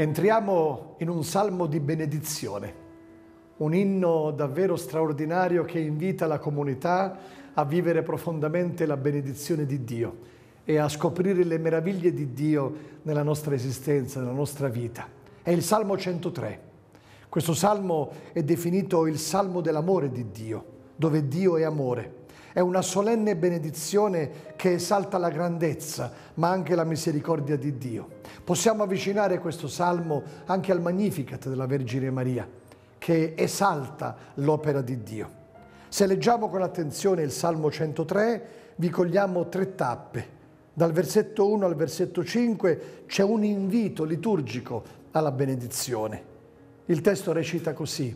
Entriamo in un salmo di benedizione, un inno davvero straordinario che invita la comunità a vivere profondamente la benedizione di Dio e a scoprire le meraviglie di Dio nella nostra esistenza, nella nostra vita. È il Salmo 103. Questo salmo è definito il salmo dell'amore di Dio, dove Dio è amore. È una solenne benedizione che esalta la grandezza, ma anche la misericordia di Dio. Possiamo avvicinare questo salmo anche al Magnificat della Vergine Maria, che esalta l'opera di Dio. Se leggiamo con attenzione il Salmo 103, vi cogliamo tre tappe. Dal versetto 1 al versetto 5 c'è un invito liturgico alla benedizione. Il testo recita così,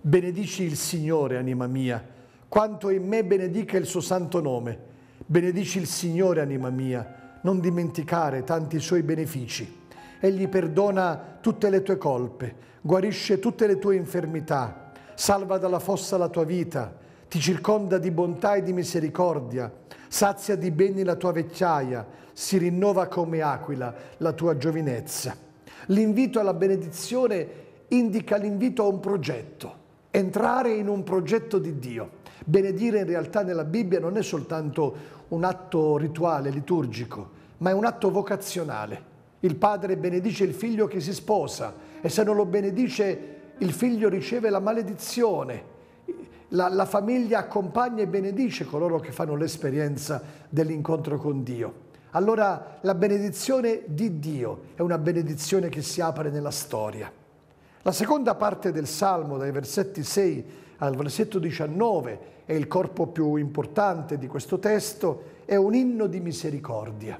benedici il Signore, anima mia, quanto in me benedica il suo santo nome. Benedici il Signore, anima mia, non dimenticare tanti suoi benefici. Egli perdona tutte le tue colpe, guarisce tutte le tue infermità, salva dalla fossa la tua vita, ti circonda di bontà e di misericordia, sazia di beni la tua vecchiaia, si rinnova come aquila la tua giovinezza. L'invito alla benedizione indica l'invito a un progetto, entrare in un progetto di Dio. Benedire in realtà nella Bibbia non è soltanto un atto rituale, liturgico, ma è un atto vocazionale. Il padre benedice il figlio che si sposa e se non lo benedice il figlio riceve la maledizione. La, la famiglia accompagna e benedice coloro che fanno l'esperienza dell'incontro con Dio. Allora la benedizione di Dio è una benedizione che si apre nella storia. La seconda parte del Salmo, dai versetti 6 al versetto 19, è il corpo più importante di questo testo, è un inno di misericordia.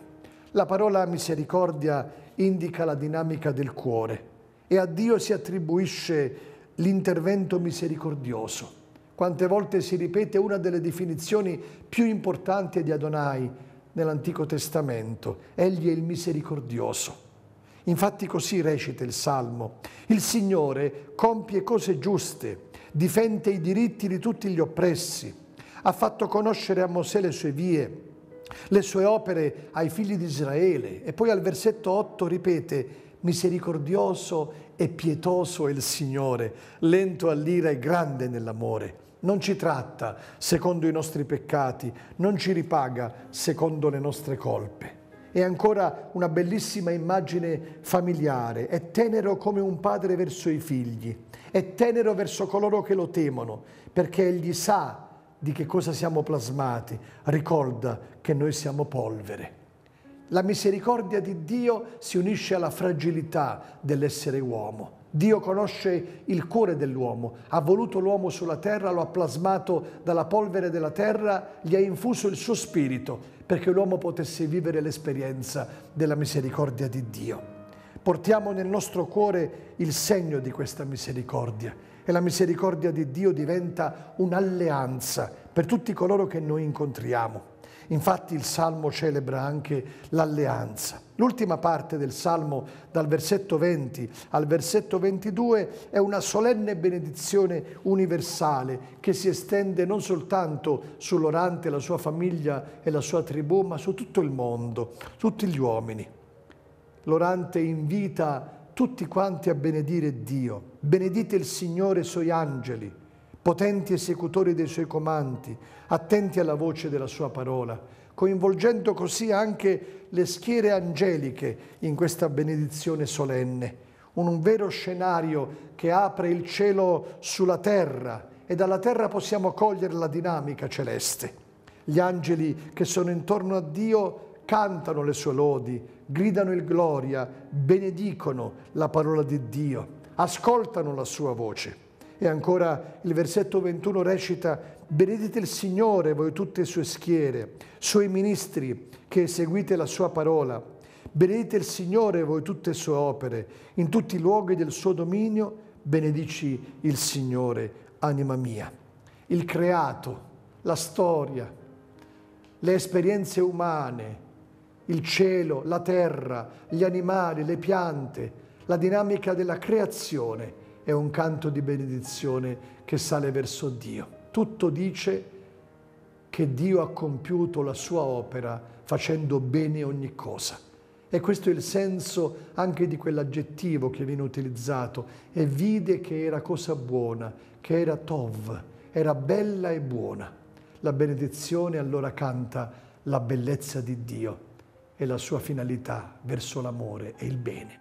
La parola misericordia indica la dinamica del cuore e a Dio si attribuisce l'intervento misericordioso. Quante volte si ripete una delle definizioni più importanti di Adonai nell'Antico Testamento, egli è il misericordioso. Infatti così recita il Salmo, il Signore compie cose giuste difende i diritti di tutti gli oppressi, ha fatto conoscere a Mosè le sue vie, le sue opere ai figli di Israele. E poi al versetto 8 ripete, misericordioso e pietoso è il Signore, lento all'ira e grande nell'amore. Non ci tratta secondo i nostri peccati, non ci ripaga secondo le nostre colpe è ancora una bellissima immagine familiare, è tenero come un padre verso i figli, è tenero verso coloro che lo temono, perché egli sa di che cosa siamo plasmati, ricorda che noi siamo polvere. La misericordia di Dio si unisce alla fragilità dell'essere uomo. Dio conosce il cuore dell'uomo, ha voluto l'uomo sulla terra, lo ha plasmato dalla polvere della terra, gli ha infuso il suo spirito perché l'uomo potesse vivere l'esperienza della misericordia di Dio. Portiamo nel nostro cuore il segno di questa misericordia e la misericordia di Dio diventa un'alleanza per tutti coloro che noi incontriamo. Infatti il Salmo celebra anche l'alleanza. L'ultima parte del Salmo, dal versetto 20 al versetto 22, è una solenne benedizione universale che si estende non soltanto sull'orante, la sua famiglia e la sua tribù, ma su tutto il mondo, tutti gli uomini. L'orante invita tutti quanti a benedire Dio. Benedite il Signore e i suoi angeli potenti esecutori dei suoi comandi, attenti alla voce della sua parola, coinvolgendo così anche le schiere angeliche in questa benedizione solenne, un vero scenario che apre il cielo sulla terra e dalla terra possiamo cogliere la dinamica celeste. Gli angeli che sono intorno a Dio cantano le sue lodi, gridano il gloria, benedicono la parola di Dio, ascoltano la sua voce. E ancora il versetto 21 recita, benedite il Signore voi tutte le sue schiere, suoi ministri che eseguite la sua parola. Benedite il Signore voi tutte le sue opere, in tutti i luoghi del suo dominio, benedici il Signore, anima mia. Il creato, la storia, le esperienze umane, il cielo, la terra, gli animali, le piante, la dinamica della creazione è un canto di benedizione che sale verso Dio. Tutto dice che Dio ha compiuto la sua opera facendo bene ogni cosa. E questo è il senso anche di quell'aggettivo che viene utilizzato. E vide che era cosa buona, che era tov, era bella e buona. La benedizione allora canta la bellezza di Dio e la sua finalità verso l'amore e il bene.